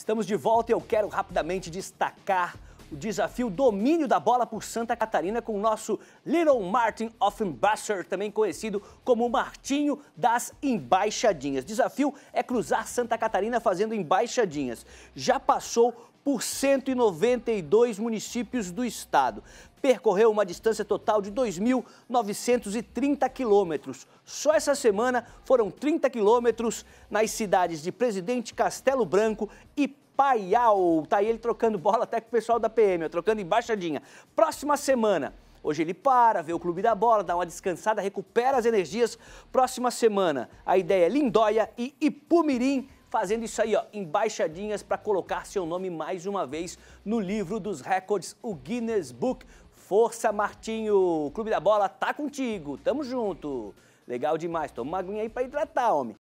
Estamos de volta e eu quero rapidamente destacar o desafio domínio da bola por Santa Catarina com o nosso Little Martin Offenbacher, também conhecido como Martinho das Embaixadinhas. Desafio é cruzar Santa Catarina fazendo embaixadinhas. Já passou por 192 municípios do estado. Percorreu uma distância total de 2.930 quilômetros. Só essa semana foram 30 quilômetros nas cidades de Presidente Castelo Branco e Paial. Tá aí ele trocando bola até com o pessoal da PM, ó, trocando embaixadinha. Próxima semana. Hoje ele para, vê o clube da bola, dá uma descansada, recupera as energias. Próxima semana, a ideia é Lindóia e Ipumirim fazendo isso aí, ó, embaixadinhas para colocar seu nome mais uma vez no livro dos recordes, o Guinness Book. Força, Martinho! O Clube da Bola tá contigo, tamo junto! Legal demais, toma uma aguinha aí para hidratar, homem.